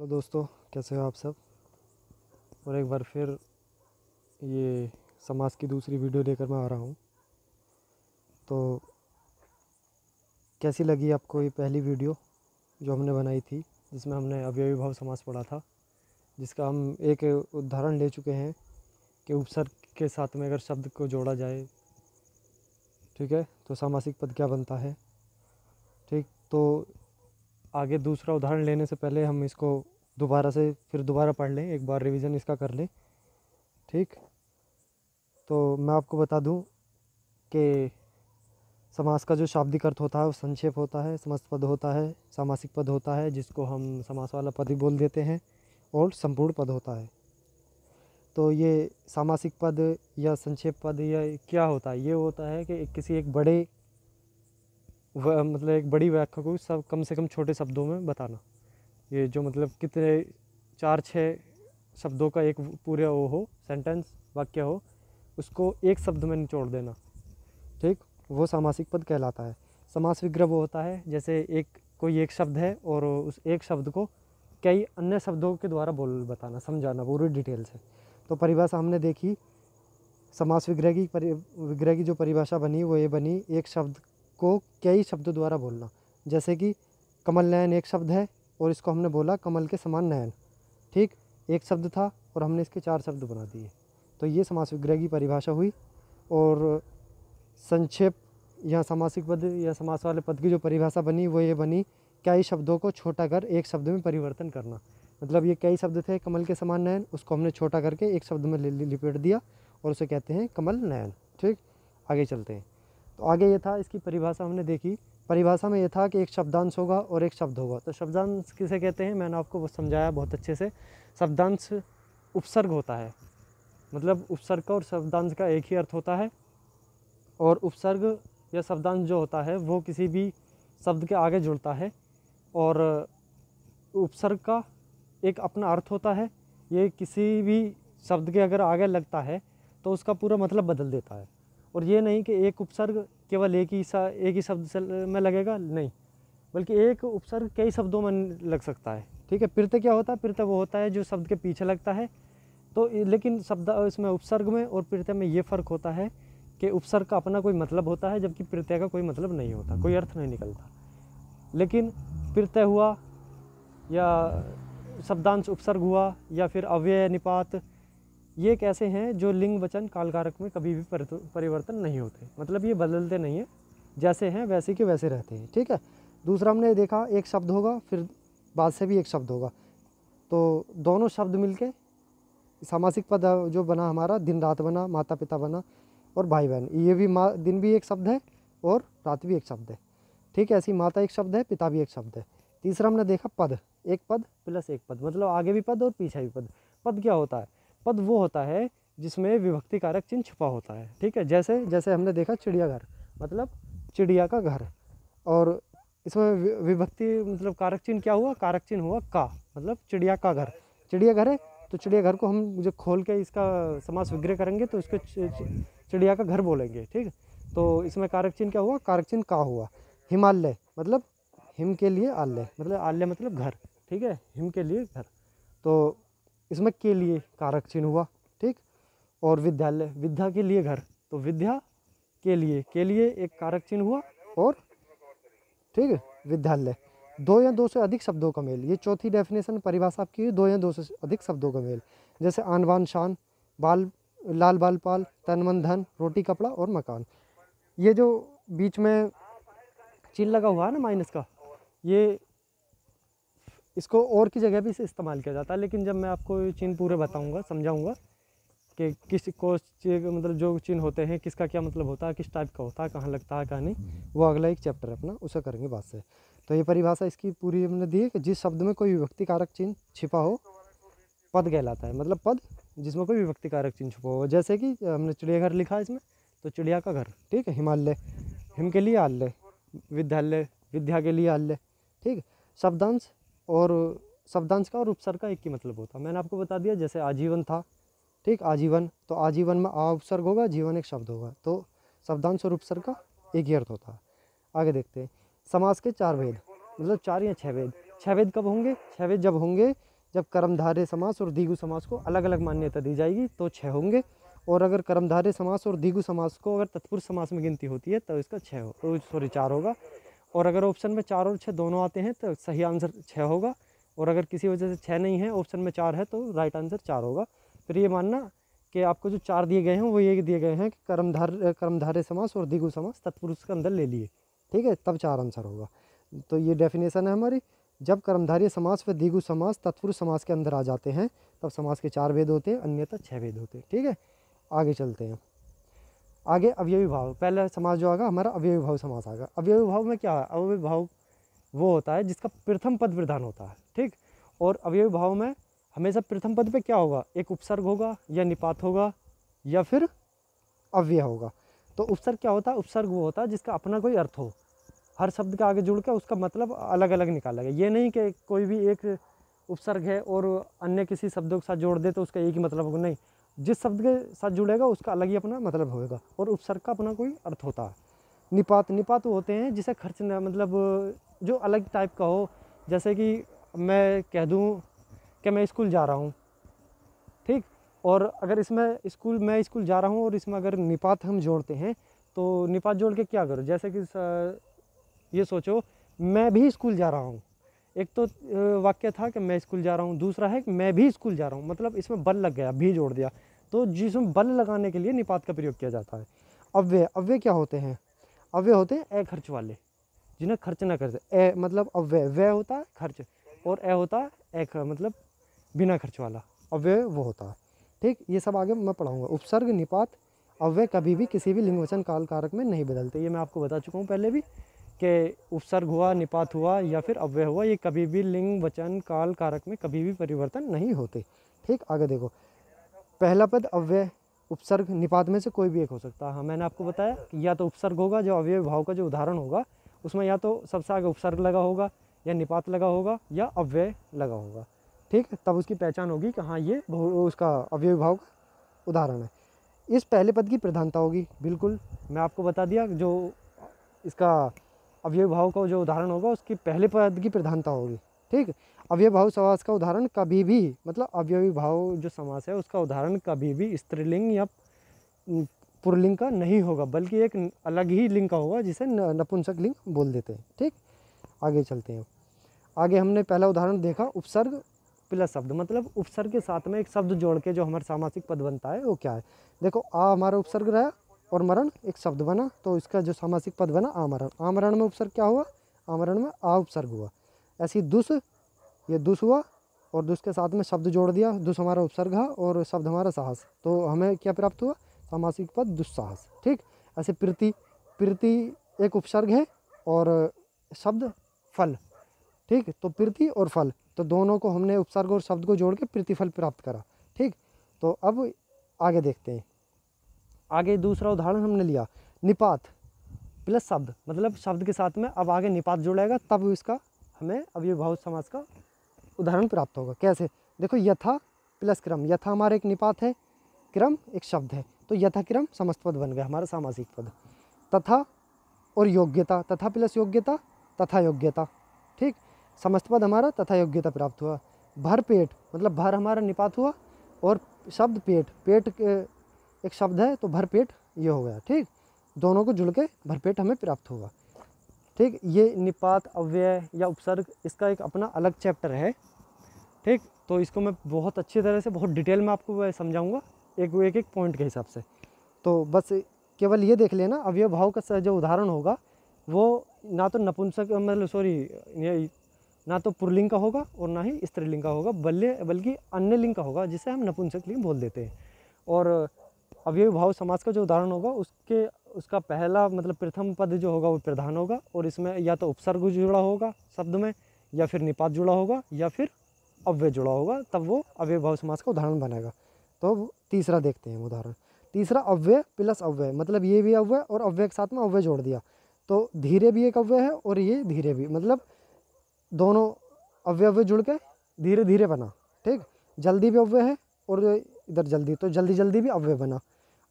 तो दोस्तों कैसे हो आप सब और एक बार फिर ये समाज की दूसरी वीडियो लेकर मैं आ रहा हूँ तो कैसी लगी आपको ये पहली वीडियो जो हमने बनाई थी जिसमें हमने अवयवी भाव समाज पढ़ा था जिसका हम एक उदाहरण ले चुके हैं कि उपसर्ग के साथ में अगर शब्द को जोड़ा जाए ठीक है तो सामासिक पद क्या बनता है ठीक तो आगे दूसरा उदाहरण लेने से पहले हम इसको दोबारा से फिर दोबारा पढ़ लें एक बार रिवीजन इसका कर लें ठीक तो मैं आपको बता दूं कि समास का जो शाब्दिक अर्थ होता है वो संक्षेप होता है समस्त पद होता है सामासिक पद होता है जिसको हम समास वाला पद ही बोल देते हैं और संपूर्ण पद होता है तो ये सामासिक पद या संक्षेप पद या क्या होता है ये होता है कि किसी एक बड़े मतलब एक बड़ी व्याख्या को सब कम से कम छोटे शब्दों में बताना ये जो मतलब कितने चार छः शब्दों का एक पूरे वो हो सेंटेंस वाक्य हो उसको एक शब्द में निचोड़ देना ठीक वो सामासिक पद कहलाता है समास विग्रह वो होता है जैसे एक कोई एक शब्द है और उस एक शब्द को कई अन्य शब्दों के द्वारा बोल बताना समझाना पूरी डिटेल से तो परिभाषा हमने देखी समास विग्रह की विग्रह की जो परिभाषा बनी वो ये बनी एक शब्द को कई शब्दों द्वारा बोलना जैसे कि कमल नयन एक शब्द है और इसको हमने बोला कमल के समान नयन ठीक एक शब्द था और हमने इसके चार शब्द बना दिए तो ये समास विग्रह की परिभाषा हुई और संक्षेप या समासिक पद या समास वाले पद की जो परिभाषा बनी वो ये बनी कई शब्दों को छोटा कर एक शब्द में परिवर्तन करना मतलब ये कई शब्द थे कमल के समान नयन उसको हमने छोटा करके एक शब्द में लिपेट दिया और उसे कहते हैं कमल नयन ठीक आगे चलते हैं तो आगे ये था इसकी परिभाषा हमने देखी परिभाषा में यह था कि एक शब्दांश होगा और एक शब्द होगा तो शब्दांश किसे कहते हैं मैंने आपको वो समझाया बहुत अच्छे से शब्दांश उपसर्ग होता है मतलब उपसर्ग का और शब्दांश का एक ही अर्थ होता है और उपसर्ग या शब्दांश जो होता है वो किसी भी शब्द के आगे जुड़ता है और उपसर्ग का एक अपना अर्थ होता है ये किसी भी शब्द के अगर आगे लगता है तो उसका पूरा मतलब बदल देता है और ये नहीं कि एक उपसर्ग केवल एक ही सा एक ही शब्द में लगेगा नहीं बल्कि एक उपसर्ग कई शब्दों में लग सकता है ठीक है प्रत्यय क्या होता है प्रत्यय वो होता है जो शब्द के पीछे लगता है तो लेकिन शब्द इसमें उपसर्ग में और प्रत्यय में ये फ़र्क होता है कि उपसर्ग का अपना कोई मतलब होता है जबकि प्रत्यय का कोई मतलब नहीं होता कोई अर्थ नहीं निकलता लेकिन प्रत्यय हुआ या शब्दांश उपसर्ग हुआ या फिर अव्यय निपात ये कैसे हैं जो लिंग वचन कालकारक में कभी भी परिवर्तन नहीं होते मतलब ये बदलते नहीं हैं जैसे हैं वैसे के वैसे रहते हैं ठीक है दूसरा हमने देखा एक शब्द होगा फिर बाद से भी एक शब्द होगा तो दोनों शब्द मिलके सामासिक पद जो बना हमारा दिन रात बना माता पिता बना और भाई बहन ये भी माँ दिन भी एक शब्द है और रात भी एक शब्द है ठीक है ऐसी माता एक शब्द है पिता भी एक शब्द है तीसरा हमने देखा पद एक पद प्लस एक पद मतलब आगे भी पद और पीछे भी पद पद क्या होता है पद वो होता है जिसमें विभक्ति कारक चिन्ह छुपा होता है ठीक है जैसे जैसे हमने देखा चिड़ियाघर मतलब चिड़िया का घर और इसमें विभक्ति मतलब कारक चिन्ह क्या हुआ कारक चिन्ह हुआ का मतलब चिड़िया का घर चिड़िया घर है तो चिड़ियाघर को हम जब खोल के इसका समास विग्रह करेंगे तो इसको चिड़िया का घर बोलेंगे ठीक तो इसमें कारक चिन्ह क्या हुआ कारक चिन्ह का हुआ हिमालय मतलब हिम के लिए आल्य मतलब आल्य मतलब घर ठीक है हिम के लिए घर तो इसमें के लिए कारक चिन्ह हुआ ठीक और विद्यालय विद्या के लिए घर तो विद्या के लिए के लिए एक कारक चिन्ह हुआ और ठीक है विद्यालय दो या दो से अधिक शब्दों का मेल ये चौथी डेफिनेशन परिभाषा आपकी दो या दो से अधिक शब्दों का मेल जैसे आन बान शान बाल लाल बाल पाल तन मन धन रोटी कपड़ा और मकान ये जो बीच में चिन्ह लगा हुआ है ना माइनस का ये इसको और की जगह भी इसे इस्तेमाल किया जाता है लेकिन जब मैं आपको ये चिन्ह पूरे बताऊँगा समझाऊँगा कि किस को मतलब जो चिन्ह होते हैं किसका क्या मतलब होता है किस टाइप का होता है कहाँ लगता है कहाँ नहीं हम्म। वो अगला एक चैप्टर अपना उसे करेंगे बात से तो ये परिभाषा इसकी पूरी हमने दी है कि जिस शब्द में कोई विभक्ति कारक चिन्ह छिपा हो पद कहलाता है मतलब पद जिसमें कोई विभक्ति कारक चिन्ह छुपा हो जैसे कि हमने चिड़ियाघर लिखा है इसमें तो चिड़िया का घर ठीक है हिमालय हिम के लिए आल्य विद्यालय विद्या के लिए आल्य ठीक शब्दांश और शब्दांश का और उपसर्ग का एक ही मतलब होता मैंने आपको बता दिया जैसे आजीवन था ठीक आजीवन तो आजीवन में आ उपसर्ग होगा जीवन एक शब्द होगा तो शब्दांश और उपसर्ग का एक ही अर्थ होता है आगे देखते हैं समाज के चार भेद मतलब चार या छः वेद छः वेद कब होंगे छः वेद जब होंगे जब कर्मधारे समास और दीगु समास को अलग अलग मान्यता दी जाएगी तो छः होंगे और अगर कर्मधारे समास और दीगु समास को अगर तत्पुरुष समास में गिनती होती है तो इसका छः हो सॉरी चार होगा और अगर ऑप्शन में चार और छः दोनों आते हैं तो सही आंसर छः होगा और अगर किसी वजह से छः नहीं है ऑप्शन में चार है तो राइट आंसर चार होगा फिर ये मानना कि आपको जो चार दिए गए हैं वो ये दिए गए हैं कि कर्मधार कर्मधारे समास और दिगु समास तत्पुरुष के अंदर ले लिए ठीक है तब चार आंसर होगा तो ये डेफिनेशन है हमारी जब कर्मधार्य समास व दिगु समास तत्पुरुष समास के अंदर आ जाते हैं तब समास के चार वेद होते हैं अन्यथा छः वेद होते हैं ठीक है आगे चलते हैं आगे अवयवी भाव पहला समाज जो आएगा हमारा अवयवी भाव समाज आएगा अवयवी भाव में क्या है अवयवी भाव वो होता है जिसका प्रथम पद प्रधान होता है ठीक और अवयवी भाव में हमेशा प्रथम पद पे क्या होगा एक उपसर्ग होगा या निपात होगा या फिर अव्यय होगा तो उपसर्ग क्या होता है उपसर्ग वो होता है जिसका अपना कोई अर्थ हो हर शब्द का आगे जुड़ के उसका मतलब अलग अलग निकाला गया ये नहीं कि कोई भी एक उपसर्ग है और अन्य किसी शब्दों के साथ जोड़ दे तो उसका एक ही मतलब होगा नहीं जिस शब्द के साथ जुड़ेगा उसका अलग ही अपना मतलब होगा और उपसर्ग का अपना कोई अर्थ होता है निपात निपात वो होते हैं जिसे खर्चना मतलब जो अलग टाइप का हो जैसे कि मैं कह दूँ कि मैं स्कूल जा रहा हूँ ठीक और अगर इसमें स्कूल मैं स्कूल जा रहा हूँ और इसमें अगर निपात हम जोड़ते हैं तो निपात जोड़ के क्या करो जैसे कि ये सोचो मैं भी स्कूल जा रहा हूँ एक तो वाक्य था कि मैं स्कूल जा रहा हूँ दूसरा है कि मैं भी स्कूल जा रहा हूँ मतलब इसमें बल लग गया भी जोड़ दिया तो जिसमें बल लगाने के लिए निपात का प्रयोग किया जाता है अव्यय अव्यय क्या होते हैं अव्यय होते हैं ए खर्च वाले जिन्हें खर्च ना करते ए मतलब अव्यय व्यय होता है खर्च और ए होता है ए मतलब बिना खर्च वाला अव्यय वो होता है ठीक ये सब आगे मैं पढ़ाऊँगा उपसर्ग निपात अव्यय कभी भी किसी भी लिंगवचन काल कारक में नहीं बदलते ये मैं आपको बता चुका हूँ पहले भी के उपसर्ग हुआ निपात हुआ या फिर अव्यय हुआ ये कभी भी लिंग वचन काल कारक में कभी भी परिवर्तन नहीं होते ठीक आगे देखो पहला पद अव्यय उपसर्ग निपात में से कोई भी एक हो सकता है हाँ, मैंने आपको बताया कि या तो उपसर्ग होगा जो अव्यय भाव का जो उदाहरण होगा उसमें या तो सबसे आगे उपसर्ग लगा होगा या निपात लगा होगा या अव्यय लगा होगा ठीक तब उसकी पहचान होगी कि हाँ ये उसका अव्यय भाव का उदाहरण है इस पहले पद की प्रधानता होगी बिल्कुल मैं आपको बता दिया जो इसका अव्यय भाव का जो उदाहरण होगा उसकी पहले पद की प्रधानता होगी ठीक अव्यय भाव समास का उदाहरण कभी भी मतलब अव्यय भाव जो समास है उसका उदाहरण कभी भी स्त्रीलिंग या पुरलिंग का नहीं होगा बल्कि एक अलग ही लिंग का होगा जिसे नपुंसक लिंग बोल देते हैं ठीक आगे चलते हैं आगे हमने पहला उदाहरण देखा उपसर्ग प्लस शब्द मतलब उपसर्ग के साथ में एक शब्द जोड़ के जो हमारा सामासिक पद बनता है वो क्या है देखो आ हमारा उपसर्ग रहा और मरण एक शब्द बना तो इसका जो सामासिक पद बना आमरण आमरण में उपसर्ग क्या हुआ आमरण में आ उपसर्ग हुआ ऐसी दुस ये दुस हुआ और दुस के साथ में शब्द जोड़ दिया दुस हमारा उपसर्ग है और शब्द हमारा साहस तो हमें क्या प्राप्त हुआ सामासिक पद दुस्साहस ठीक ऐसे प्रति प्रति एक उपसर्ग है और शब्द फल ठीक तो प्रति और फल तो दोनों को हमने उपसर्ग और शब्द को जोड़ के प्रतिफल प्राप्त करा ठीक तो अब आगे देखते हैं आगे दूसरा उदाहरण हमने लिया निपात प्लस शब्द मतलब शब्द के साथ में अब आगे निपात जुड़ेगा तब इसका हमें अब बहुत समाज का उदाहरण प्राप्त होगा कैसे देखो यथा प्लस क्रम यथा हमारा एक निपात है क्रम एक शब्द है तो यथाक्रम समस्त पद बन गया हमारा सामासिक पद तथा और योग्यता तथा प्लस योग्यता तथा योग्यता ठीक समस्त पद हमारा तथा योग्यता प्राप्त हुआ भर पेट मतलब भर हमारा निपात हुआ और शब्द पेट पेट एक शब्द है तो भरपेट ये हो गया ठीक दोनों को जुड़ के भरपेट हमें प्राप्त होगा ठीक ये निपात अव्यय या उपसर्ग इसका एक अपना अलग चैप्टर है ठीक तो इसको मैं बहुत अच्छी तरह से बहुत डिटेल में आपको समझाऊंगा एक एक एक पॉइंट के हिसाब से तो बस केवल ये देख लेना अव्यय भाव का जो उदाहरण होगा वो ना तो नपुंसक मतलब सॉरी ना तो पुरलिंग का होगा और ना ही स्त्रीलिंग का होगा बल्ले बल्कि अन्य लिंग का होगा जिसे हम नपुंसक लिंग बोल देते हैं और अवयवी भाव समाज का जो उदाहरण होगा उसके उसका पहला मतलब प्रथम पद जो होगा वो प्रधान होगा और इसमें या तो उपसर्ग जुड़ा होगा शब्द में या फिर निपात जुड़ा होगा या फिर अव्यय जुड़ा होगा तब वो अव्यय भाव समाज का उदाहरण बनेगा तो तीसरा देखते हैं उदाहरण तीसरा अव्यय प्लस अव्यय मतलब ये भी अव्यय और अव्यय के साथ में अव्यय जोड़ दिया तो धीरे भी एक अव्यय है और ये धीरे भी मतलब दोनों अव्यय अव्यय जुड़ के धीरे धीरे बना ठीक जल्दी भी अव्यय है और इधर जल्दी तो जल्दी जल्दी भी अव्यय बना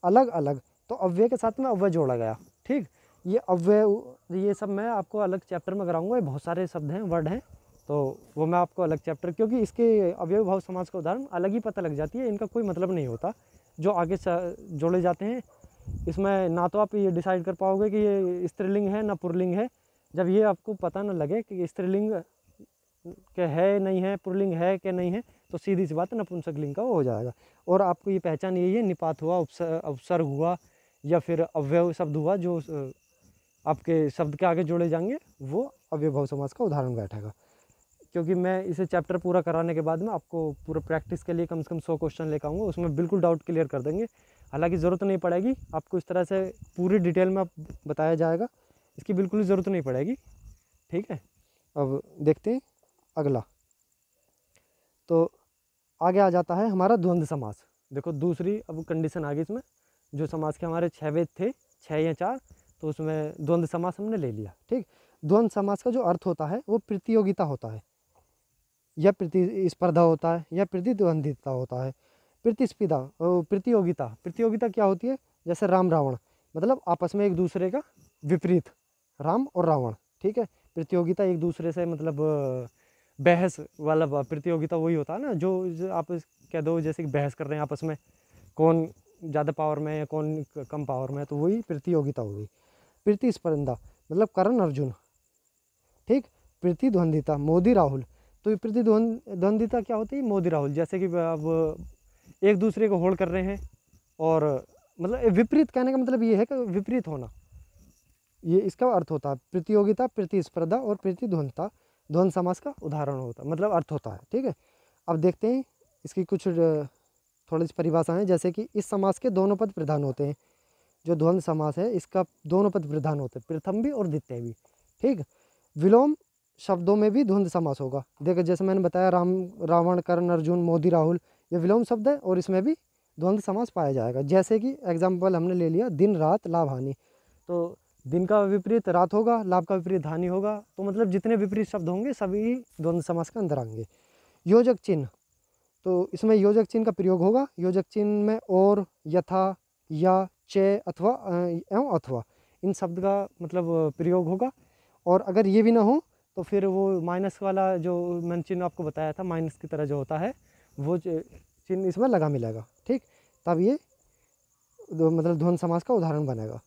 अलग अलग तो अव्यय के साथ में अव्यय जोड़ा गया ठीक ये अव्यय ये सब मैं आपको अलग चैप्टर में कराऊंगा ये बहुत सारे शब्द हैं वर्ड हैं तो वो मैं आपको अलग चैप्टर क्योंकि इसके अव्यय भाव समाज का उदाहरण अलग ही पता लग जाती है इनका कोई मतलब नहीं होता जो आगे जोड़े जाते हैं इसमें ना तो आप ये डिसाइड कर पाओगे कि ये स्त्रीलिंग है ना पुरलिंग है जब ये आपको पता ना लगे कि स्त्रीलिंग के है नहीं है पुरलिंग है कि नहीं है तो सीधी सी बात नपुंसक लिंग का हो जाएगा और आपको ये पहचान यही है निपात हुआ अवसर हुआ या फिर अव्यव शब्द हुआ जो आपके शब्द के आगे जोड़े जाएंगे वो अव्यभव समाज का उदाहरण बैठेगा क्योंकि मैं इसे चैप्टर पूरा कराने के बाद में आपको पूरा प्रैक्टिस के लिए कम से कम सौ क्वेश्चन लेकर आऊँगा उसमें बिल्कुल डाउट क्लियर कर देंगे हालांकि ज़रूरत नहीं पड़ेगी आपको इस तरह से पूरी डिटेल में बताया जाएगा इसकी बिल्कुल ज़रूरत नहीं पड़ेगी ठीक है अब देखते हैं अगला तो आगे आ जाता है हमारा द्वंद्व समास देखो दूसरी अब कंडीशन आ गई इसमें जो समाज के हमारे छः वेद थे छः या चार तो उसमें द्वंद्व समास हमने ले लिया ठीक द्वंद्व समास का जो अर्थ होता है वो प्रतियोगिता होता है या प्रतिस्पर्धा होता है या प्रतिद्वंदिता होता है प्रतिस्पर्धा प्रतियोगिता प्रतियोगिता क्या होती है जैसे राम रावण मतलब आपस में एक दूसरे का विपरीत राम और रावण ठीक है प्रतियोगिता एक दूसरे से मतलब बहस वाला प्रतियोगिता वही होता है ना जो आप कह दो जैसे कि बहस कर रहे हैं आपस में कौन ज़्यादा पावर में या कौन कम पावर में तो वही प्रतियोगिता हो गई प्रतिस्पर्धा मतलब करण अर्जुन ठीक प्रतिद्वंदिता मोदी राहुल तो ये प्रतिद्वंदिता क्या होती है मोदी राहुल जैसे कि अब एक दूसरे को होल्ड कर रहे हैं और मतलब विपरीत कहने का मतलब ये है कि विपरीत होना ये इसका अर्थ होता है प्रतियोगिता प्रतिस्पर्धा और प्रतिद्वंदता द्वंद समास का उदाहरण होता है मतलब अर्थ होता है ठीक है अब देखते हैं इसकी कुछ थोड़ी सी परिभाषाएँ जैसे कि इस समास के दोनों पद प्रधान होते हैं जो द्वंद समास है इसका दोनों पद प्रधान होते हैं प्रथम भी और द्वितीय भी ठीक विलोम शब्दों में भी द्वंद समास होगा देखो जैसे मैंने बताया राम रावण कर्ण अर्जुन मोदी राहुल ये विलोम शब्द है और इसमें भी द्वंद्व समास पाया जाएगा जैसे कि एग्जाम्पल हमने ले लिया दिन रात लाभ हानि तो दिन का विपरीत रात होगा लाभ का विपरीत धानी होगा तो मतलब जितने विपरीत शब्द होंगे सभी द्वंद्व समास के अंदर आएंगे योजक चिन्ह तो इसमें योजक चिन्ह का प्रयोग होगा योजक चिन्ह में और यथा या च अथवा एवं अथवा इन शब्द का मतलब प्रयोग होगा और अगर ये भी ना हो तो फिर वो माइनस वाला जो मैंने चिन्ह आपको बताया था माइनस की तरह जो होता है वो चिन्ह इसमें लगा मिलेगा ठीक तब ये मतलब ध्वन समास का उदाहरण बनेगा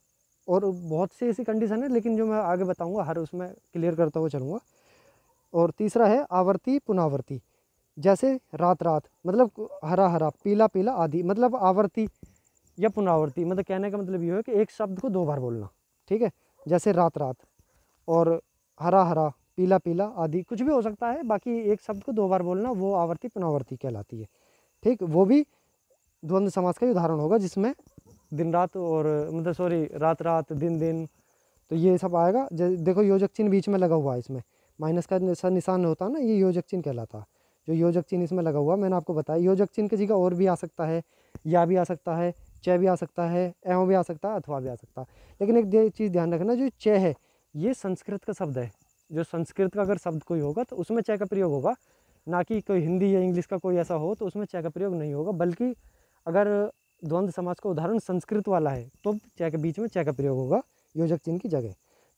और बहुत सी ऐसी कंडीशन है लेकिन जो मैं आगे बताऊँगा हर उसमें क्लियर करता हुआ चलूँगा और तीसरा है आवर्ती पुनावर्ती जैसे रात रात मतलब हरा हरा पीला पीला आदि मतलब आवर्ती या पुनरावर्ती मतलब कहने का मतलब ये है कि एक शब्द को दो बार बोलना ठीक है जैसे रात रात और हरा हरा पीला पीला आदि कुछ भी हो सकता है बाकी एक शब्द को दो बार बोलना वो आवर्ती पुनरावर्ती कहलाती है ठीक वो भी द्वंद्व समाज का ही उदाहरण होगा जिसमें दिन रात और मतलब सॉरी रात रात दिन दिन तो ये सब आएगा देखो योजक चिन्ह बीच में लगा हुआ है इसमें माइनस का सर निशान होता है ना ये योजक चिन्ह कहलाता है जो योजक चिन्ह इसमें लगा हुआ मैंने आपको बताया योजक चिन्ह की जगह और भी आ सकता है या भी आ सकता है चय भी आ सकता है एवं भी आ सकता है अथवा भी आ सकता है लेकिन एक चीज़ ध्यान रखना जो चे है ये संस्कृत का शब्द है जो संस्कृत का अगर शब्द कोई होगा तो उसमें चय का प्रयोग होगा ना कि कोई हिंदी या इंग्लिश का कोई ऐसा हो तो उसमें चय का प्रयोग नहीं होगा बल्कि अगर द्वंद्व समाज का उदाहरण संस्कृत वाला है तो चय के बीच में चय का प्रयोग होगा योजक चिन्ह की जगह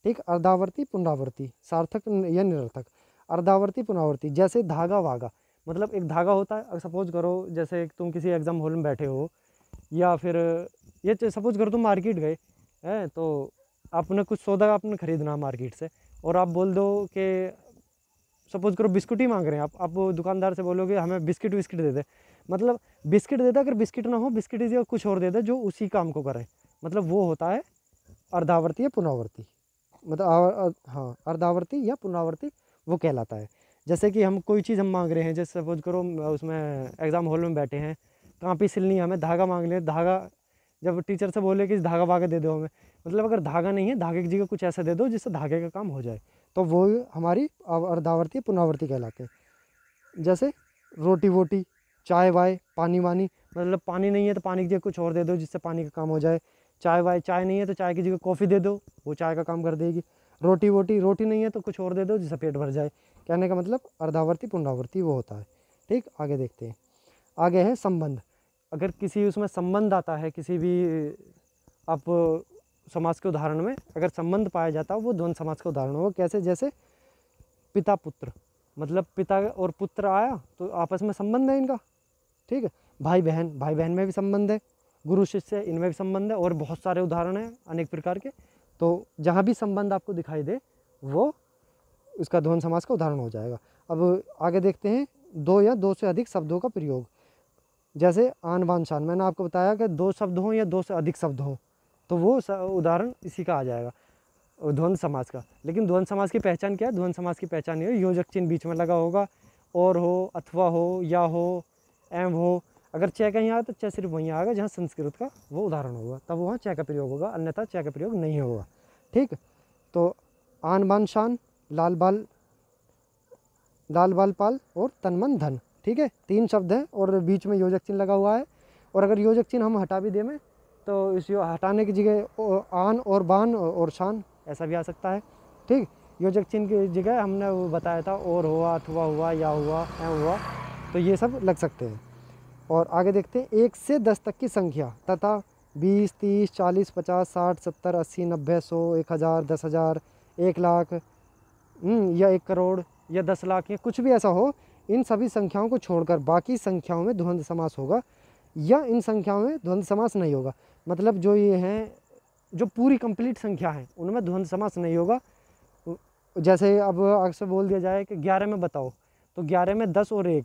ठीक अर्धावर्ती पुनरावर्ती सार्थक या निरर्थक अर्धावर्ती पुनरावर्ती जैसे धागा वागा मतलब एक धागा होता है सपोज करो जैसे तुम किसी एग्ज़ाम हॉल में बैठे हो या फिर ये सपोज तो करो तुम मार्केट गए हैं तो आपने कुछ सौदा आपने ख़रीदना मार्केट से और आप बोल दो कि सपोज करो बिस्कुट ही मांग रहे हैं आप आप दुकानदार से बोलोगे हमें बिस्किट विस्किट दे दे मतलब बिस्किट दे दे अगर बिस्किट ना हो बिस्किट या कुछ और दे दे जो उसी काम को करे मतलब वो होता है अर्धावर्ती या पुनरावर्ती मतलब हाँ अर्धावर्ती या पुनरावर्ती वो कहलाता है जैसे कि हम कोई चीज़ हम मांग रहे हैं जैसे सपोज करो उसमें एग्ज़ाम हॉल में बैठे हैं कापी सिलनी है हमें धागा मांग लें धागा जब टीचर से बोले कि धागा वागा दे दो हमें मतलब अगर धागा नहीं है धागे की जगह कुछ ऐसा दे दो जिससे धागे का काम हो जाए तो वो हमारी अर्धावर्ती पुनरावर्ती कहलाते हैं जैसे रोटी वोटी चाय वाय पानी वानी मतलब पानी नहीं है तो पानी की जगह कुछ और दे दो जिससे पानी का काम हो जाए चाय वाय चाय नहीं है तो चाय की जगह कॉफ़ी दे दो वो चाय का काम कर देगी रोटी वोटी रोटी नहीं है तो कुछ और दे दो जिससे पेट भर जाए कहने का मतलब अर्धावर्ती पुनरावर्ती वो होता है ठीक आगे देखते हैं आगे है संबंध अगर किसी उसमें संबंध आता है किसी भी आप समाज के उदाहरण में अगर संबंध पाया जाता हो वो द्वंद्व समाज का उदाहरण हो कैसे जैसे पिता पुत्र मतलब पिता और पुत्र आया तो आपस में संबंध है इनका ठीक है भाई बहन भाई बहन में भी संबंध है गुरु शिष्य इनमें भी संबंध है और बहुत सारे उदाहरण हैं अनेक प्रकार के तो जहाँ भी संबंध आपको दिखाई दे वो इसका ध्वन समाज का उदाहरण हो जाएगा अब आगे देखते हैं दो या दो से अधिक शब्दों का प्रयोग जैसे आन बान शान मैंने आपको बताया कि दो शब्द हों या दो से अधिक शब्द हों तो वो उदाहरण इसी का आ जाएगा ध्वन समाज का लेकिन ध्वन समाज की पहचान क्या है ध्वन समाज की पहचान ये योजक चिन्ह बीच में लगा होगा और हो अथवा हो या हो एम हो अगर चय कहीं आया तो चय सिर्फ वहीं आएगा जहाँ संस्कृत का वो उदाहरण होगा तब वहाँ चय का प्रयोग होगा अन्यथा चय का प्रयोग नहीं होगा ठीक तो आन बान शान लाल बाल लाल बाल पाल और तनमन धन ठीक है तीन शब्द हैं और बीच में योजक चिन्ह लगा हुआ है और अगर योजक चिन्ह हम हटा भी दें तो इसको हटाने की जगह आन और बान और शान ऐसा भी आ सकता है ठीक योजक चिन्ह की जगह हमने वो बताया था और हुआ अथवा हुआ या हुआ ऐ हुआ तो ये सब लग सकते हैं और आगे देखते हैं एक से दस तक की संख्या तथा बीस तीस चालीस पचास साठ सत्तर अस्सी नब्बे सौ एक हज़ार दस हज़ार एक लाख हम्म, या एक करोड़ या दस लाख या कुछ भी ऐसा हो इन सभी संख्याओं को छोड़कर बाकी संख्याओं में ध्वंद समास होगा या इन संख्याओं में ध्वंद समास नहीं होगा मतलब जो ये हैं जो पूरी कंप्लीट संख्या है उनमें ध्वंद समास नहीं होगा जैसे अब अक्सर बोल दिया जाए कि ग्यारह में बताओ तो ग्यारह में दस और एक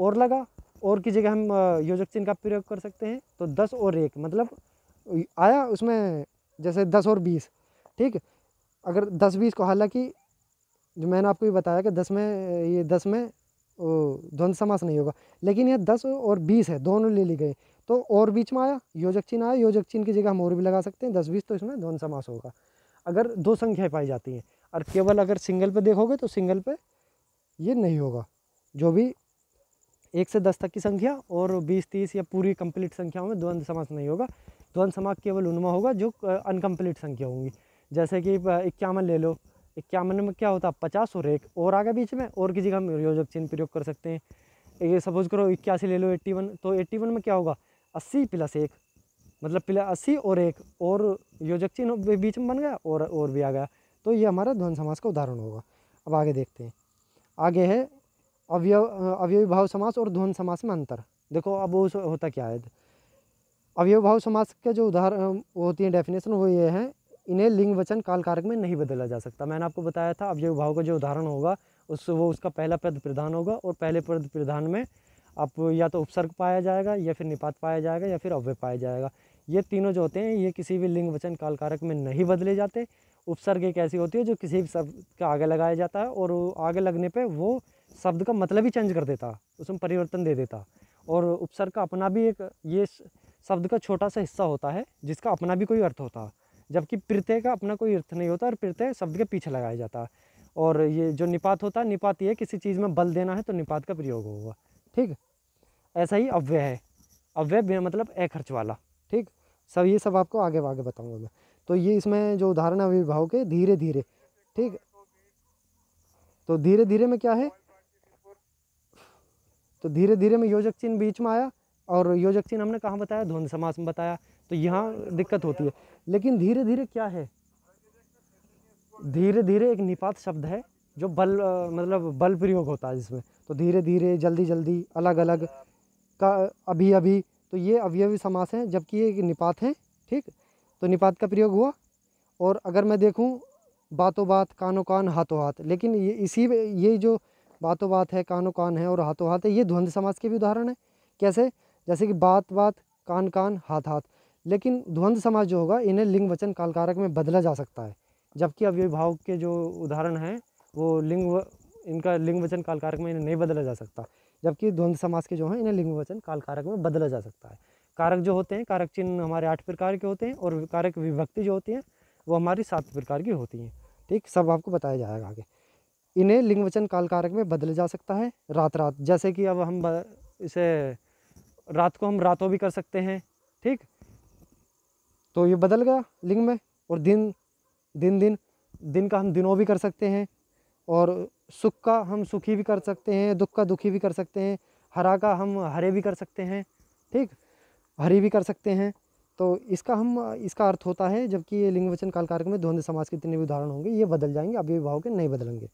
और लगा और की जगह हम योजक चिन्ह का प्रयोग कर सकते हैं तो दस और एक मतलब आया उसमें जैसे दस और बीस ठीक अगर दस बीस को हालांकि जो मैंने आपको ये बताया कि दस में ये दस में ध्वंद समास नहीं होगा लेकिन यह दस और बीस है दोनों ले लिए गए तो और बीच में आया योजक चिन्ह आया योजक चिन्ह की जगह हम और भी लगा सकते हैं दस बीस तो इसमें ध्वन समास होगा अगर दो संख्याएं पाई जाती हैं और केवल अगर सिंगल पे देखोगे तो सिंगल पे ये नहीं होगा जो भी एक से दस तक की संख्या और बीस तीस या पूरी कंप्लीट संख्याओं में द्वंद्व समास नहीं होगा द्वंद्व समास केवल उनमें होगा जो अनकम्प्लीट संख्या होंगी जैसे कि इक्यावन ले लो इक्यावन में क्या होता है पचास और एक और आगे बीच में और की जगह हम योजक चिन्ह प्रयोग कर सकते हैं ये सपोज करो इक्यासी ले लो एट्टी वन तो एट्टी वन में क्या होगा अस्सी प्लस एक मतलब प्लस अस्सी और एक और योजक चिन्ह बीच में बन गया और और भी आ गया तो ये हमारा ध्वन समास का उदाहरण होगा अब आगे देखते हैं आगे है अवयव अवयवी भाव समास और ध्वन समास में अंतर देखो अब वो होता क्या है अवयव भाव समास के जो उदाहरण होती है डेफिनेशन वो ये है इन्हें लिंग वचन काल कारक में नहीं बदला जा सकता मैंने आपको बताया था अवयव भाव का जो उदाहरण होगा उस वो उसका पहला पद प्रधान होगा और पहले पद प्रधान में आप या तो उपसर्ग पाया जाएगा या फिर निपात पाया जाएगा या फिर अव्य पाया जाएगा ये तीनों जो होते हैं ये किसी भी लिंग वचन काल कारक में नहीं बदले जाते उपसर्ग एक ऐसी होती है जो किसी भी शब्द के आगे लगाया जाता है और आगे लगने पे वो शब्द का मतलब ही चेंज कर देता उसमें परिवर्तन दे देता और उपसर्ग का अपना भी एक ये शब्द का छोटा सा हिस्सा होता है जिसका अपना भी कोई अर्थ होता जबकि प्रत्यय का अपना कोई अर्थ नहीं होता और प्रत्यय शब्द के पीछे लगाया जाता और ये जो निपात होता है निपात ये किसी चीज़ में बल देना है तो निपात का प्रयोग होगा ठीक है ऐसा ही अव्यय है अव्यय मतलब ए खर्च वाला ठीक सब ये सब आपको आगे आगे बताऊंगा मैं तो ये इसमें जो उदाहरण अविभाव के धीरे धीरे ठीक तो धीरे धीरे में क्या है तो धीरे धीरे में योजक चिन्ह बीच में आया और योजक चिन्ह हमने कहाँ बताया ध्वंद समास में बताया तो यहाँ दिक्कत होती है लेकिन धीरे धीरे क्या है धीरे धीरे एक निपात शब्द है जो बल मतलब बल प्रयोग होता है जिसमें तो धीरे धीरे जल्दी जल्दी अलग अलग का अभी अभी तो ये अवयवी समास हैं जबकि ये निपात हैं ठीक तो निपात का प्रयोग हुआ और अगर मैं देखूँ बातों बात कानों कान हाथों हाथ लेकिन ये इसी ये जो बातों बात है कानों कान है और हाथों हाथ है ये द्वंद्व समास के भी उदाहरण है कैसे जैसे कि बात बात कान कान हाथ हाथ लेकिन द्वंद्व समास जो होगा इन्हें लिंग वचन कालकारक में बदला जा सकता है जबकि अव्यभाव के जो उदाहरण हैं वो लिंग इनका लिंग वचन कालकारक में इन्हें नहीं बदला जा सकता जबकि द्वंद समास के जो हैं इन्हें लिंग वचन काल कारक में बदला जा सकता है कारक जो होते हैं कारक चिन्ह हमारे आठ प्रकार के होते हैं और कारक विभक्ति जो होती हैं वो हमारी सात प्रकार की होती हैं ठीक सब आपको बताया जाएगा आगे इन्हें लिंग वचन काल कारक में बदला जा सकता है रात रात जैसे कि अब हम इसे रात को हम रातों भी कर सकते हैं ठीक तो ये बदल गया लिंग में और दिन दिन दिन दिन का हम दिनों भी कर सकते हैं और सुख का हम सुखी भी कर सकते हैं दुख का दुखी भी कर सकते हैं हरा का हम हरे भी कर सकते हैं ठीक हरी भी कर सकते हैं तो इसका हम इसका अर्थ होता है जबकि ये लिंग वचन काल कार्यक्रम में द्वंद्व समाज के जितने भी उदाहरण होंगे ये बदल जाएंगे अभी भाव के नहीं बदलेंगे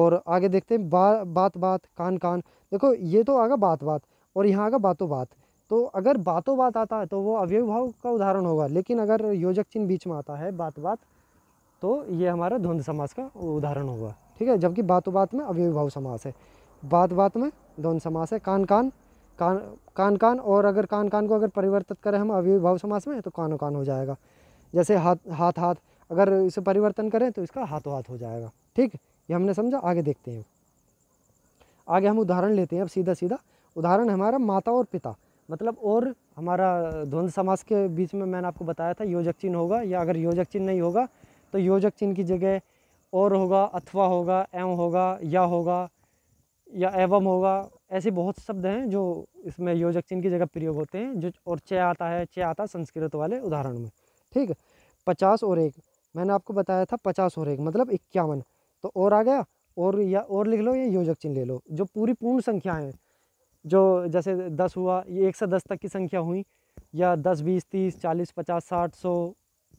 और आगे देखते हैं बा, बात बात कान कान देखो ये तो आगा बात बात और यहाँ आगा बातों बात तो अगर बातों बात आता है तो वो भाव का उदाहरण होगा लेकिन अगर योजक चिन्ह बीच में आता है बात बात तो ये हमारा द्वंद्व समाज का उदाहरण होगा ठीक है जबकि बातों बात में भाव समास है बात बात में द्वंद समास है कान कान कान कान कान और अगर कान कान को अगर परिवर्तित करें हम भाव समास में तो कानो कान हो जाएगा जैसे हाथ हाथ हाथ अगर इसे परिवर्तन करें तो इसका हाथों हाथ हो जाएगा ठीक ये हमने समझा आगे देखते हैं आगे हम उदाहरण लेते हैं अब सीधा सीधा उदाहरण हमारा माता और पिता मतलब और हमारा ध्वंद समास के बीच में मैंने आपको बताया था योजक चिन्ह होगा या अगर योजक चिन्ह नहीं होगा तो योजक चिन्ह की जगह और होगा अथवा होगा एम होगा या होगा या एवम होगा ऐसे बहुत शब्द हैं जो इसमें योजक चिन्ह की जगह प्रयोग होते हैं जो और चे आता है चे आता संस्कृत वाले उदाहरण में ठीक पचास और एक मैंने आपको बताया था पचास और एक मतलब इक्यावन तो और आ गया और या और लिख लो या योजक चिन्ह ले लो जो पूरी पूर्ण संख्या है जो जैसे दस हुआ ये एक से दस तक की संख्या हुई या दस बीस तीस चालीस पचास साठ सौ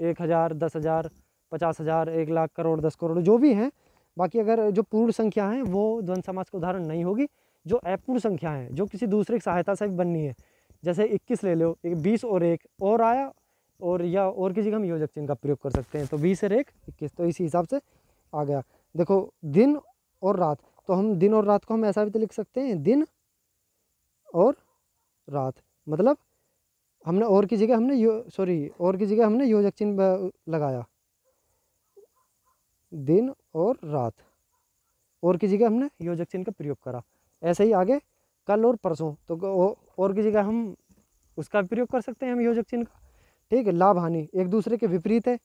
एक हज़ार दस हज़ार पचास हज़ार एक लाख करोड़ दस करोड़ जो भी हैं बाकी अगर जो पूर्ण संख्या हैं वो द्वंद समाज का उदाहरण नहीं होगी जो अपूर्ण संख्या हैं जो किसी दूसरे की सहायता से भी बननी है जैसे इक्कीस ले लो एक बीस और एक और आया और या और किसी का हम योजक चिन्ह का प्रयोग कर सकते हैं तो बीस और एक इक्कीस तो इसी हिसाब से आ गया देखो दिन और रात तो हम दिन और रात को हम ऐसा भी तो लिख सकते हैं दिन और रात मतलब हमने और की जगह हमने सॉरी और की जगह हमने योजक चिन्ह लगाया दिन और रात और की जगह हमने योजक चिन्ह का प्रयोग करा ऐसे ही आगे कल और परसों तो और की जगह हम उसका प्रयोग कर सकते हैं हम योजक चिन्ह का ठीक है लाभ हानि एक दूसरे के विपरीत है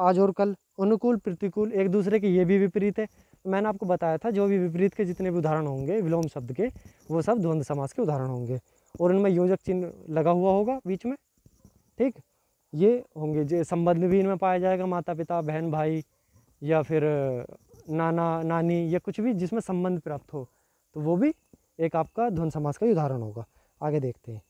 आज और कल अनुकूल प्रतिकूल एक दूसरे के ये भी विपरीत है मैंने आपको बताया था जो भी विपरीत के जितने भी उदाहरण होंगे विलोम शब्द के वो सब द्वंद्व समाज के उदाहरण होंगे और इनमें योजक चिन्ह लगा हुआ होगा बीच में ठीक ये होंगे जो संबंध भी इनमें पाया जाएगा माता पिता बहन भाई या फिर नाना नानी या कुछ भी जिसमें संबंध प्राप्त हो तो वो भी एक आपका ध्वन समास का उदाहरण होगा आगे देखते हैं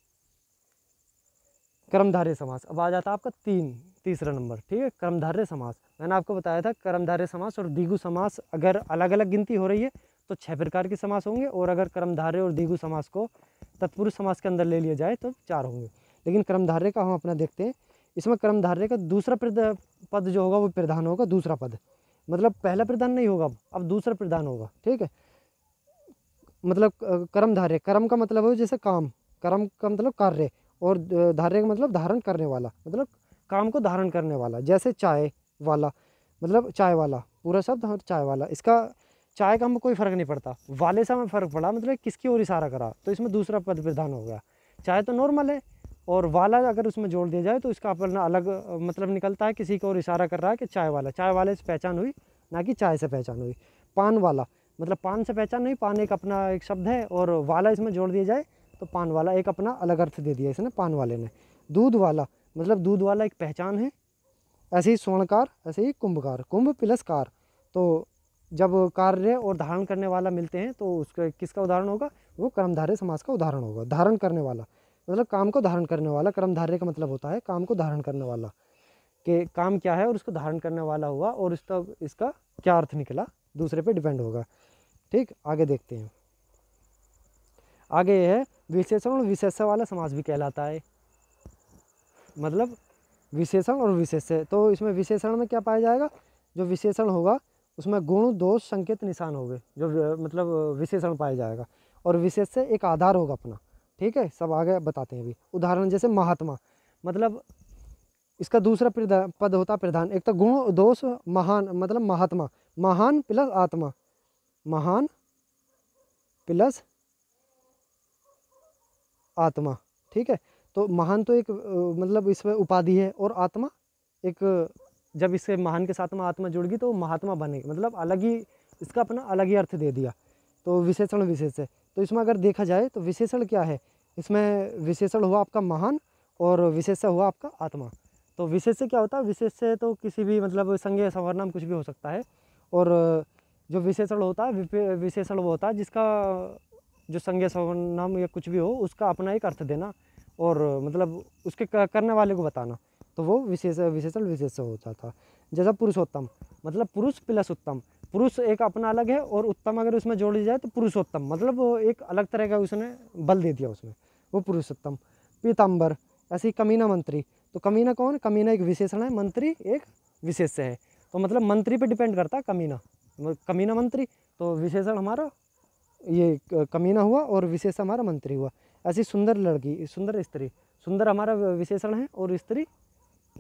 कर्मधार्य समास अब आ जाता है आपका तीन तीसरा नंबर ठीक है कर्मधार्य समास मैंने आपको बताया था कर्मधार्य समास और दीगु समास अगर अलग अलग गिनती हो रही है तो छः प्रकार के समास होंगे और अगर कर्मधार्य और दीगु समास को तत्पुरुष समास के अंदर ले लिया जाए तो चार होंगे लेकिन कर्मधार्य का हम अपना देखते हैं इसमें कर्मधार्य का दूसरा पद जो होगा वो प्रधान होगा दूसरा पद मतलब पहला प्रधान नहीं होगा अब अब दूसरा प्रधान होगा ठीक है मतलब कर्म धार्य कर्म का मतलब है जैसे काम कर्म का मतलब कार्य और धार्य का मतलब धारण करने वाला मतलब काम को धारण करने वाला जैसे चाय वाला मतलब चाय वाला पूरा शब्द चाय वाला इसका चाय का हमें कोई फ़र्क नहीं पड़ता वाले से हमें फ़र्क पड़ा मतलब किसकी ओर इशारा करा तो इसमें दूसरा पद प्रधान हो गया चाय तो नॉर्मल है और वाला अगर उसमें जोड़ दिया जाए तो इसका अपना अलग मतलब निकलता है किसी को और इशारा कर रहा है कि चाय वाला चाय वाले से पहचान हुई ना कि चाय से पहचान हुई पान वाला मतलब पान से पहचान नहीं पान एक अपना एक शब्द है और वाला इसमें जोड़ दिया जाए तो पान वाला एक अपना अलग अर्थ दे दिया इसने पान वाले ने दूध वाला मतलब दूध वाला एक पहचान है ऐसे ही स्वर्णकार ऐसे ही कुंभकार कुंभ प्लस कार तो जब कार्य और धारण करने वाला मिलते हैं तो उसका किसका उदाहरण होगा वो कर्मधारे समाज का उदाहरण होगा धारण करने वाला मतलब काम को धारण करने वाला कर्मधार्य का मतलब होता है काम को धारण करने वाला कि काम क्या है और उसको धारण करने वाला हुआ और इसका इसका क्या अर्थ निकला दूसरे पे डिपेंड होगा ठीक आगे देखते हैं आगे यह है विशेषण और विशेष वाला समाज भी कहलाता है मतलब विशेषण और विशेष्य तो इसमें विशेषण में क्या पाया जाएगा जो विशेषण होगा उसमें गुण दोष संकेत निशान होंगे जो मतलब विशेषण पाया जाएगा और विशेष्य एक आधार होगा अपना ठीक है सब आगे बताते हैं अभी उदाहरण जैसे महात्मा मतलब इसका दूसरा पद होता प्रधान एक तो गुण दोष महान मतलब महात्मा महान प्लस आत्मा महान प्लस आत्मा ठीक है तो महान तो एक मतलब इसमें उपाधि है और आत्मा एक जब इसके महान के साथ में आत्मा जुड़ गई तो महात्मा बने मतलब अलग ही इसका अपना अलग ही अर्थ दे दिया तो विशेषण विशेष है तो इसमें अगर देखा जाए तो विशेषण क्या है इसमें विशेषण हुआ आपका महान और विशेष्य हुआ आपका आत्मा तो विशेष्य क्या होता है विशेष्य तो किसी भी मतलब संज्ञा संवर्णाम कुछ भी हो सकता है और जो विशेषण होता है विशेषण वो होता है जिसका जो संज्ञा सर्वनाम या कुछ भी हो उसका अपना एक अर्थ देना और मतलब उसके करने वाले को बताना तो वो विशेष विशेषण विशेष हो जाता जैसा पुरुषोत्तम मतलब पुरुष प्लस उत्तम पुरुष एक अपना अलग है और उत्तम अगर उसमें जोड़ दिया जाए तो पुरुषोत्तम मतलब वो एक अलग तरह का उसने बल दे दिया उसमें वो पुरुषोत्तम पीताम्बर ऐसे कमीना मंत्री तो कमीना कौन कमीना एक विशेषण है मंत्री एक विशेष्य है तो मतलब मंत्री पे डिपेंड करता है कमीना मतलब कमीना मंत्री तो विशेषण हमारा ये कमीना हुआ और विशेष हमारा मंत्री हुआ ऐसी सुंदर लड़की सुंदर स्त्री सुंदर हमारा विशेषण है और स्त्री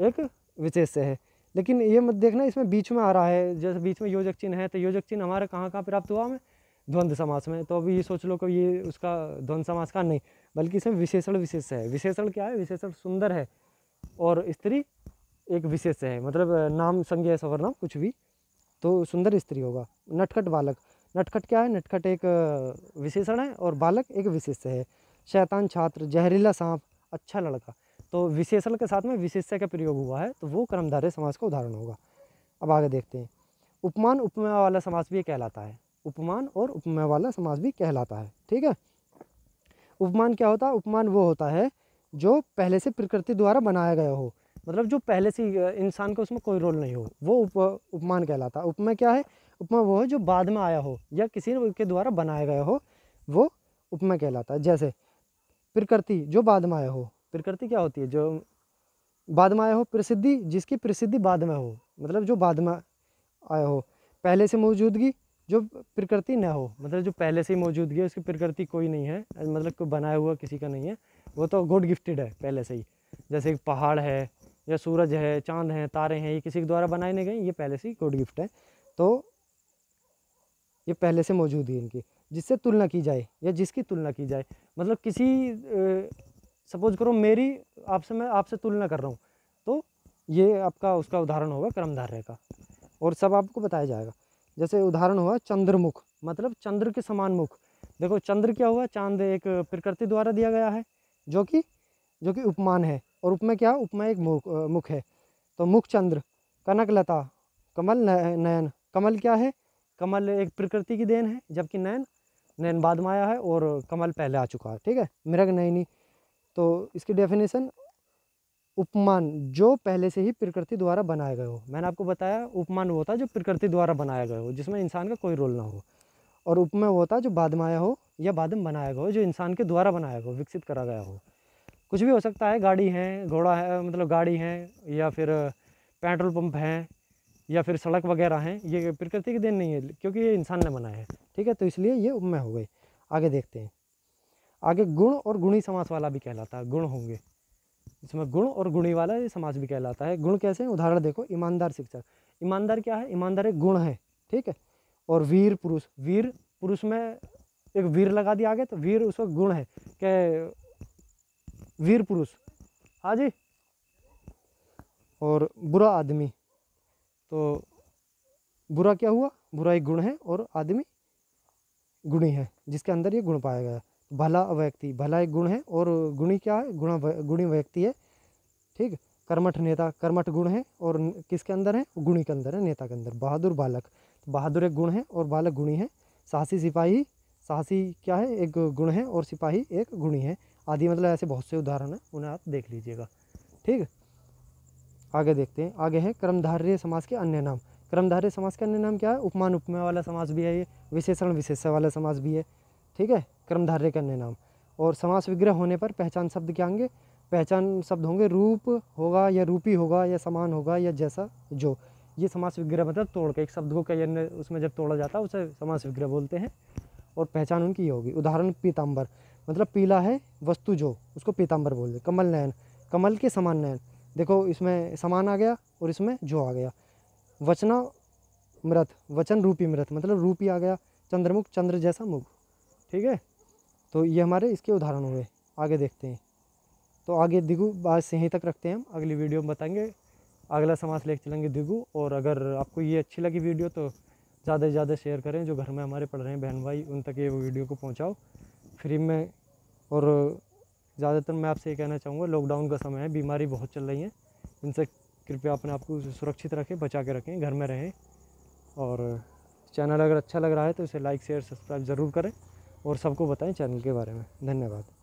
एक विशेष्य है लेकिन ये मत देखना इसमें बीच में आ रहा है जैसे बीच में योजक चिन्ह है तो योजक चिन्ह हमारे कहाँ कहाँ प्राप्त हुआ हमें द्वंद्व समास में तो अभी ये सोच लो कि ये उसका द्वंद्व समास का नहीं बल्कि इसमें विशेषण विशेष है विशेषण क्या है विशेषण सुंदर है और स्त्री एक विशेष है मतलब नाम संज्ञा सवर्नाम कुछ भी तो सुंदर स्त्री होगा नटखट बालक नटखट क्या है नटखट एक विशेषण है और बालक एक विशेष है शैतान छात्र जहरीला सांप अच्छा लड़का तो विशेषण के साथ में विशेषता का प्रयोग हुआ है तो वो कर्मधारय समाज का उदाहरण होगा अब आगे देखते हैं उपमान उपमेय वाला समाज भी कहलाता है उपमान और उपमेय वाला समाज भी कहलाता है ठीक है उपमान क्या होता है उपमान वो होता है जो पहले से प्रकृति द्वारा बनाया गया हो मतलब जो पहले से इंसान का उसमें कोई रोल नहीं हो वो उप उपमान कहलाता है उपमा क्या है उपमा वो है जो बाद में आया हो या किसी के द्वारा बनाया गया हो वो उपमा कहलाता है जैसे प्रकृति जो बाद में आया हो प्रकृति क्या होती है जो बाद में आया हो प्रसिद्धि जिसकी प्रसिद्धि बाद में हो मतलब जो बाद में आया हो पहले से मौजूदगी जो प्रकृति न हो मतलब जो पहले से ही मौजूदगी है उसकी प्रकृति कोई नहीं है मतलब कोई बनाया हुआ किसी का नहीं है वो तो गॉड गिफ्टेड है पहले से ही जैसे एक पहाड़ है या सूरज है चांद है तारे हैं ये किसी के द्वारा बनाए नहीं गए ये पहले से ही गॉड गिफ्ट है तो ये पहले से मौजूद है इनकी जिससे तुलना की जाए या जिसकी तुलना की जाए मतलब किसी सपोज करो मेरी आपसे मैं आपसे तुलना कर रहा हूँ तो ये आपका उसका उदाहरण होगा क्रमधारय का और सब आपको बताया जाएगा जैसे उदाहरण हुआ चंद्रमुख मतलब चंद्र के समान मुख देखो चंद्र क्या हुआ चांद एक प्रकृति द्वारा दिया गया है जो कि जो कि उपमान है और उपमा क्या उपमा एक मुख मुख है तो मुख चंद्र कनकलता कमल नयन कमल क्या है कमल एक प्रकृति की देन है जबकि नयन नयन बाद में आया है और कमल पहले आ चुका है ठीक है मृग नयनी तो इसकी डेफिनेशन उपमान जो पहले से ही प्रकृति द्वारा बनाया गया हो मैंने आपको बताया उपमान वो होता है जो प्रकृति द्वारा बनाया गया हो जिसमें इंसान का कोई रोल ना हो और उपमा वो होता है जो बाद में आया हो या बाद में बनाया गया हो जो इंसान के द्वारा बनाया गया हो विकसित करा गया हो कुछ भी हो सकता है गाड़ी है घोड़ा है मतलब गाड़ी है या फिर पेट्रोल पंप हैं या फिर सड़क वगैरह हैं ये प्रकृति की देन नहीं है क्योंकि ये इंसान ने बनाया है ठीक है तो इसलिए ये उपमय हो गई आगे देखते हैं आगे गुण और गुणी समास वाला भी कहलाता है गुण होंगे इसमें गुण और गुणी वाला ये समास भी कहलाता है गुण कैसे उदाहरण देखो ईमानदार शिक्षक ईमानदार क्या है ईमानदार एक गुण है ठीक है और वीर पुरुष वीर पुरुष में एक वीर लगा दिया आगे तो वीर उसका गुण है क्या वीर पुरुष हाँ जी और बुरा आदमी तो बुरा क्या हुआ बुरा एक गुण है और आदमी गुणी है जिसके अंदर ये गुण पाया गया भला व्यक्ति भला एक गुण है और गुणी क्या है गुणा गुणी व्यक्ति है ठीक कर्मठ नेता कर्मठ गुण है और किसके अंदर है गुणी के अंदर है नेता के अंदर बहादुर बालक बहादुर एक गुण है और बालक गुणी है साहसी सिपाही साहसी क्या है एक गुण है और सिपाही एक गुणी है आदि मतलब ऐसे बहुत से उदाहरण हैं उन्हें आप देख लीजिएगा ठीक आगे देखते हैं आगे है कर्मधार्य समाज के अन्य नाम कर्मधार्य समाज के अन्य नाम क्या है उपमान उपमा वाला समाज भी है ये विशेषण विशेष वाला समाज भी है ठीक है कर्मधार्य करने नाम और समास विग्रह होने पर पहचान शब्द क्या होंगे पहचान शब्द होंगे रूप होगा या रूपी होगा या समान होगा या जैसा जो ये समास विग्रह मतलब तोड़ के एक शब्द को कई उसमें जब तोड़ा जाता है उसे समास विग्रह बोलते हैं और पहचान उनकी ये होगी उदाहरण पीताम्बर मतलब पीला है वस्तु जो उसको पीताम्बर बोलते कमल नयन कमल के समान नयन देखो इसमें समान आ गया और इसमें जो आ गया वचना मृत वचन रूपी मृत मतलब रूपी आ गया चंद्रमुख चंद्र जैसा मुख ठीक है तो ये हमारे इसके उदाहरण हुए आगे देखते हैं तो आगे दिगू आज यहीं तक रखते हैं हम अगली वीडियो में बताएंगे अगला समास लेकर चलेंगे दिगू और अगर आपको ये अच्छी लगी वीडियो तो ज़्यादा से ज़्यादा शेयर करें जो घर में हमारे पढ़ रहे हैं बहन भाई उन तक ये वीडियो को पहुँचाओ फ्री में और ज़्यादातर मैं आपसे ये कहना चाहूँगा लॉकडाउन का समय है बीमारी बहुत चल रही है इनसे कृपया अपने आप को सुरक्षित रखें बचा के रखें घर में रहें और चैनल अगर अच्छा लग रहा है तो इसे लाइक शेयर सब्सक्राइब ज़रूर करें और सबको बताएं चैनल के बारे में धन्यवाद